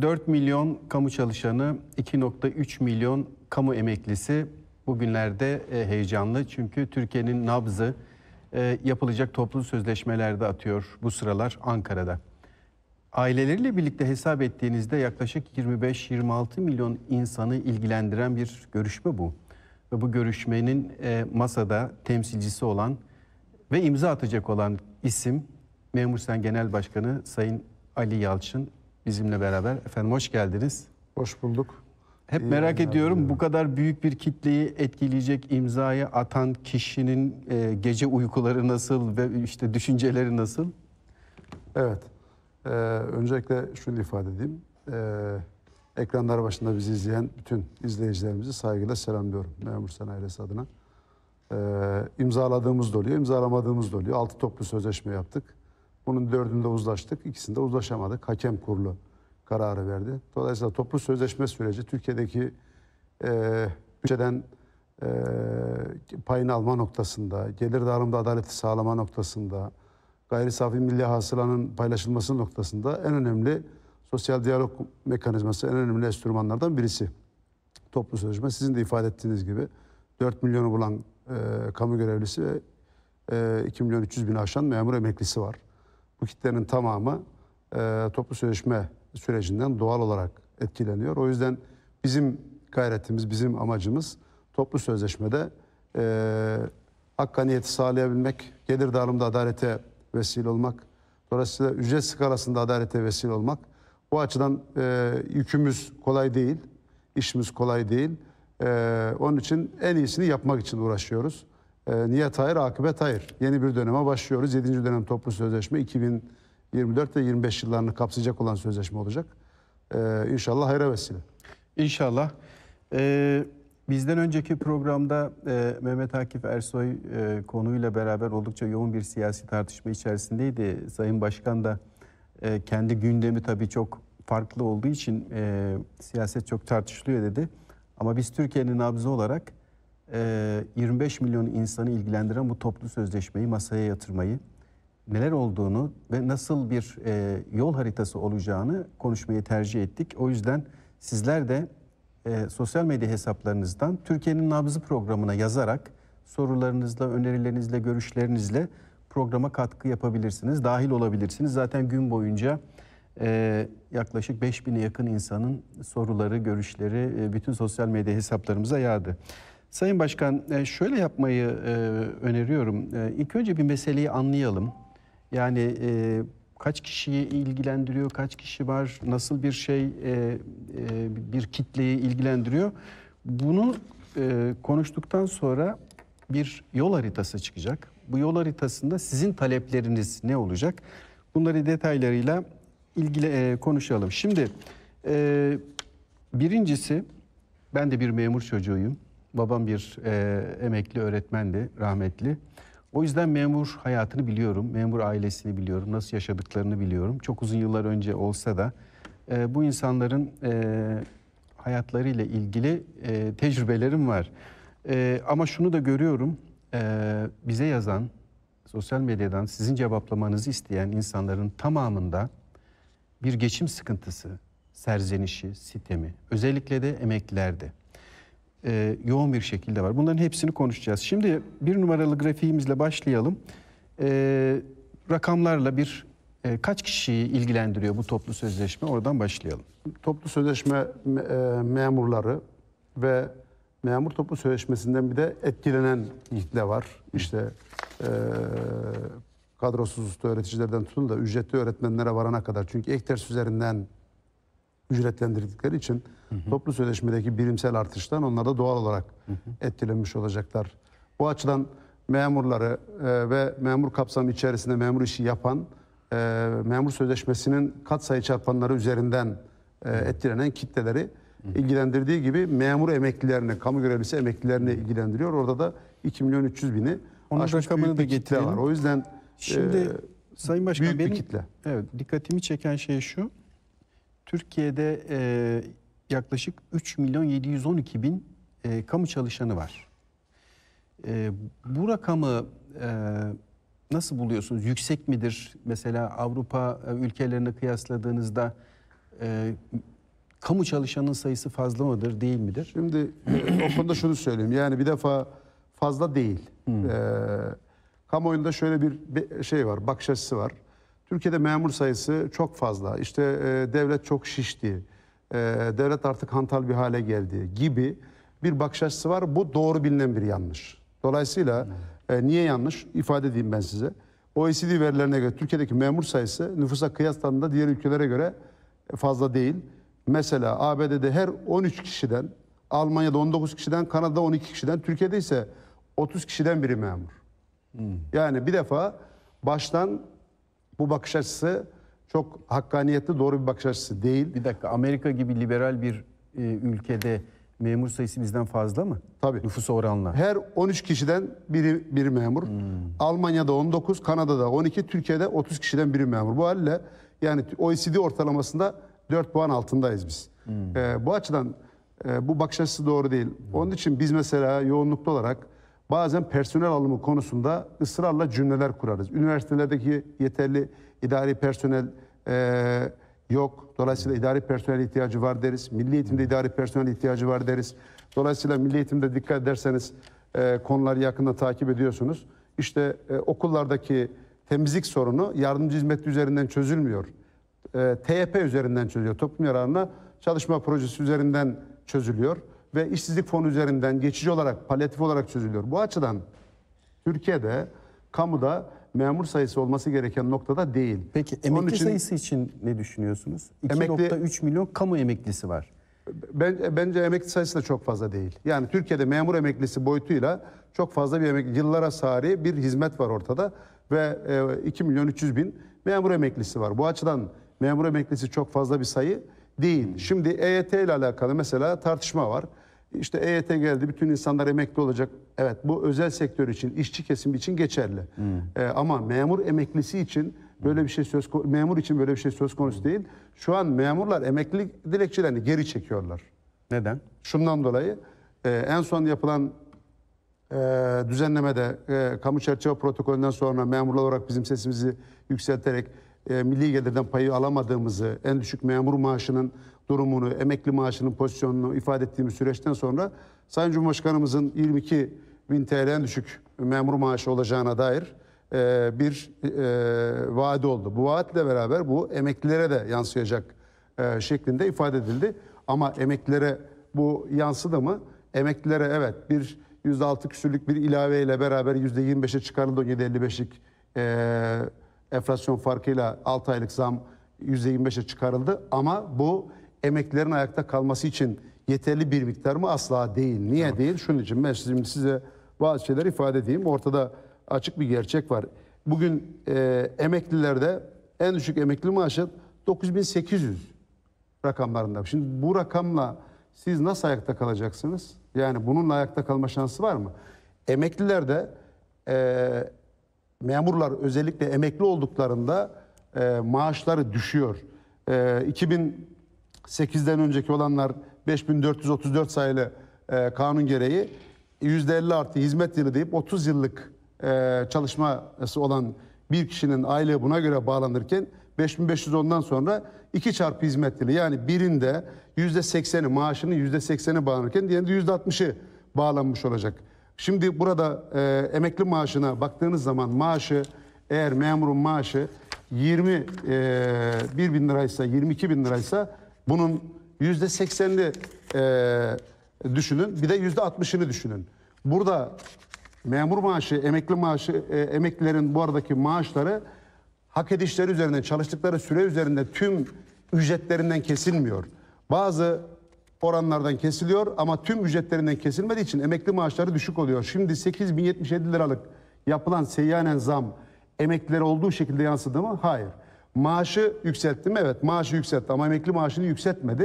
4 milyon kamu çalışanı, 2.3 milyon kamu emeklisi bugünlerde e, heyecanlı. Çünkü Türkiye'nin nabzı e, yapılacak toplu sözleşmelerde atıyor bu sıralar Ankara'da. Aileleriyle birlikte hesap ettiğinizde yaklaşık 25-26 milyon insanı ilgilendiren bir görüşme bu. Ve bu görüşmenin e, masada temsilcisi olan ve imza atacak olan isim Memur Sen Genel Başkanı Sayın Ali Yalçın bizimle beraber. Efendim hoş geldiniz. Hoş bulduk. Hep İyi merak ediyorum bu kadar büyük bir kitleyi etkileyecek imzayı atan kişinin e, gece uykuları nasıl ve işte düşünceleri nasıl? Evet. Ee, öncelikle şunu ifade edeyim. Ee, ekranlar başında bizi izleyen bütün izleyicilerimizi saygıyla selamlıyorum. Memur Sanayiresi adına. Ee, imzaladığımız da oluyor, imzalamadığımız da oluyor. Altı toplu sözleşme yaptık. Bunun dördünde uzlaştık, ikisinde uzlaşamadık. Hakem kurulu kararı verdi. Dolayısıyla toplu sözleşme süreci Türkiye'deki e, bütçeden e, payını alma noktasında, gelir dağılımda adaleti sağlama noktasında, gayri safi milli hasılanın paylaşılması noktasında en önemli sosyal diyalog mekanizması en önemli enstrümanlardan birisi. Toplu sözleşme sizin de ifade ettiğiniz gibi 4 milyonu bulan e, kamu görevlisi ve e, 2 milyon 300 bin aşan memur emeklisi var bu kitlenin tamamı e, toplu sözleşme sürecinden doğal olarak etkileniyor. O yüzden bizim gayretimiz, bizim amacımız toplu sözleşmede e, hakkaniyeti sağlayabilmek, gelir dağılımda adalete vesile olmak, dolayısıyla ücret skalasında adalete vesile olmak. Bu açıdan e, yükümüz kolay değil, işimiz kolay değil. E, onun için en iyisini yapmak için uğraşıyoruz. E, niyet hayır, akıbet hayır. Yeni bir döneme başlıyoruz. 7. dönem toplu sözleşme 2024 ve 25 yıllarını kapsayacak olan sözleşme olacak. E, inşallah hayra vesile. İnşallah. E, bizden önceki programda e, Mehmet Akif Ersoy e, konuyla beraber oldukça yoğun bir siyasi tartışma içerisindeydi. Sayın Başkan da e, kendi gündemi tabii çok farklı olduğu için e, siyaset çok tartışılıyor dedi. Ama biz Türkiye'nin nabzı olarak 25 ee, milyon insanı ilgilendiren bu toplu sözleşmeyi masaya yatırmayı, neler olduğunu ve nasıl bir e, yol haritası olacağını konuşmayı tercih ettik. O yüzden sizler de e, sosyal medya hesaplarınızdan Türkiye'nin Nabzı programına yazarak sorularınızla, önerilerinizle, görüşlerinizle programa katkı yapabilirsiniz, dahil olabilirsiniz. Zaten gün boyunca e, yaklaşık 5000'e yakın insanın soruları, görüşleri e, bütün sosyal medya hesaplarımıza yağdı. Sayın Başkan e, şöyle yapmayı e, öneriyorum. E, ilk önce bir meseleyi anlayalım. Yani kaç kişiyi ilgilendiriyor, kaç kişi var, nasıl bir şey bir kitleyi ilgilendiriyor. Bunu konuştuktan sonra bir yol haritası çıkacak. Bu yol haritasında sizin talepleriniz ne olacak? Bunları detaylarıyla ilgili konuşalım. Şimdi birincisi ben de bir memur çocuğuyum. Babam bir e, emekli öğretmendi, rahmetli. O yüzden memur hayatını biliyorum, memur ailesini biliyorum, nasıl yaşadıklarını biliyorum. Çok uzun yıllar önce olsa da e, bu insanların e, hayatlarıyla ilgili e, tecrübelerim var. E, ama şunu da görüyorum, e, bize yazan, sosyal medyadan sizin cevaplamanızı isteyen insanların tamamında bir geçim sıkıntısı, serzenişi, sitemi, özellikle de emeklilerde e, yoğun bir şekilde var. Bunların hepsini konuşacağız. Şimdi bir numaralı grafiğimizle başlayalım. E, rakamlarla bir e, kaç kişiyi ilgilendiriyor bu toplu sözleşme? Oradan başlayalım. Toplu sözleşme e, memurları ve memur toplu sözleşmesinden bir de etkilenen kitle var. İşte e, kadrosuz öğreticilerden tutun da ücretli öğretmenlere varana kadar. Çünkü ek ders üzerinden ücretlendirdikleri için hı hı. toplu sözleşmedeki birimsel artıştan onlar da doğal olarak hı hı. etkilenmiş olacaklar. Bu açıdan memurları e, ve memur kapsamı içerisinde memur işi yapan, e, memur sözleşmesinin kat sayı çarpanları üzerinden e, etkilenen kitleleri ilgilendirdiği gibi memur emeklilerini, kamu görevlisi emeklilerini ilgilendiriyor. Orada da 2 milyon 300 bini Onun aşmış rakamını da getirelim. Var. O yüzden e, Şimdi e, Sayın Başkan büyük benim, bir kitle. Evet, dikkatimi çeken şey şu. Türkiye'de e, yaklaşık 3 milyon 712 bin e, kamu çalışanı var. E, bu rakamı e, nasıl buluyorsunuz? Yüksek midir? Mesela Avrupa e, ülkelerine kıyasladığınızda e, kamu çalışanın sayısı fazla mıdır, değil midir? Şimdi e, o konuda şunu söyleyeyim. Yani bir defa fazla değil. Hmm. E, kamuoyunda şöyle bir şey var, bakış açısı var. Türkiye'de memur sayısı çok fazla, işte e, devlet çok şişti, e, devlet artık hantal bir hale geldi gibi bir bakış açısı var. Bu doğru bilinen bir yanlış. Dolayısıyla e, niye yanlış ifade edeyim ben size. OECD verilerine göre Türkiye'deki memur sayısı nüfusa kıyaslandığında diğer ülkelere göre fazla değil. Mesela ABD'de her 13 kişiden, Almanya'da 19 kişiden, Kanada'da 12 kişiden, Türkiye'de ise 30 kişiden biri memur. Hmm. Yani bir defa baştan bu bakış açısı çok hakkaniyetli doğru bir bakış açısı değil. Bir dakika Amerika gibi liberal bir e, ülkede memur sayısı bizden fazla mı? Tabii. Nüfus oranla. Her 13 kişiden biri, bir memur. Hmm. Almanya'da 19, Kanada'da 12, Türkiye'de 30 kişiden biri memur. Bu halde yani OECD ortalamasında 4 puan altındayız biz. Hmm. E, bu açıdan e, bu bakış açısı doğru değil. Hmm. Onun için biz mesela yoğunluklu olarak Bazen personel alımı konusunda ısrarla cümleler kurarız. Üniversitelerdeki yeterli idari personel e, yok. Dolayısıyla idari personel ihtiyacı var deriz. Milli eğitimde idari personel ihtiyacı var deriz. Dolayısıyla milli eğitimde dikkat ederseniz e, konuları yakında takip ediyorsunuz. İşte e, okullardaki temizlik sorunu yardımcı hizmeti üzerinden çözülmüyor. E, TYP üzerinden çözülüyor. Toplum yararına çalışma projesi üzerinden çözülüyor ve işsizlik fonu üzerinden geçici olarak, palyatif olarak çözülüyor. Bu açıdan Türkiye'de kamuda memur sayısı olması gereken noktada değil. Peki emekli için, sayısı için ne düşünüyorsunuz? 2.3 milyon kamu emeklisi var. Ben, bence emekli sayısı da çok fazla değil. Yani Türkiye'de memur emeklisi boyutuyla çok fazla bir emekli, yıllara sari bir hizmet var ortada. Ve e, 2 milyon 300 bin memur emeklisi var. Bu açıdan memur emeklisi çok fazla bir sayı değil. Şimdi EYT ile alakalı mesela tartışma var. İşte EYT geldi, bütün insanlar emekli olacak. Evet, bu özel sektör için, işçi kesim için geçerli. Hmm. E, ama memur emeklisi için böyle hmm. bir şey söz memur için böyle bir şey söz konusu hmm. değil. Şu an memurlar emeklilik dilekçelerini geri çekiyorlar. Neden? Şundan dolayı e, en son yapılan e, düzenlemede e, kamu çerçeve protokolünden sonra memurlar olarak bizim sesimizi yükselterek e, milli gelirden payı alamadığımızı, en düşük memur maaşının durumunu, emekli maaşının pozisyonunu ifade ettiğimiz süreçten sonra Sayın Cumhurbaşkanımızın 22 bin TL en düşük memur maaşı olacağına dair e, bir e, vaat oldu. Bu vaatle beraber bu emeklilere de yansıyacak e, şeklinde ifade edildi. Ama emeklilere bu yansıdı mı? Emeklilere evet bir %6 küsürlük bir ilave ile beraber %25'e çıkarıldı 7.55'lik e, enflasyon farkıyla 6 aylık zam %25'e çıkarıldı ama bu emeklilerin ayakta kalması için yeterli bir miktar mı? Asla değil. Niye tamam. değil? Şunun için ben şimdi size bazı şeyler ifade edeyim. Ortada açık bir gerçek var. Bugün e, emeklilerde en düşük emekli maaşı 9800 rakamlarında. Şimdi bu rakamla siz nasıl ayakta kalacaksınız? Yani bununla ayakta kalma şansı var mı? Emeklilerde e, memurlar özellikle emekli olduklarında e, maaşları düşüyor. E, 2008'den önceki olanlar 5434 sayılı e, kanun gereği %50 artı hizmet yılı deyip 30 yıllık e, çalışması olan bir kişinin aylığı buna göre bağlanırken 5510'dan sonra 2 çarpı hizmet yılı yani birinde %80'i maaşının %80'i bağlanırken diğerinde %60'ı bağlanmış olacak. Şimdi burada e, emekli maaşına baktığınız zaman maaşı eğer memurun maaşı 20 e, 1 bin liraysa 22 bin liraysa bunun yüzde 80'li e, düşünün bir de yüzde 60'ını düşünün. Burada memur maaşı, emekli maaşı, e, emeklilerin bu aradaki maaşları hak edişleri üzerinden, çalıştıkları süre üzerinde tüm ücretlerinden kesilmiyor. Bazı oranlardan kesiliyor ama tüm ücretlerinden kesilmediği için emekli maaşları düşük oluyor. Şimdi 8077 liralık yapılan seyyanen zam emeklilere olduğu şekilde yansıdı mı? Hayır. Maaşı yükseltti mi? Evet maaşı yükseltti ama emekli maaşını yükseltmedi.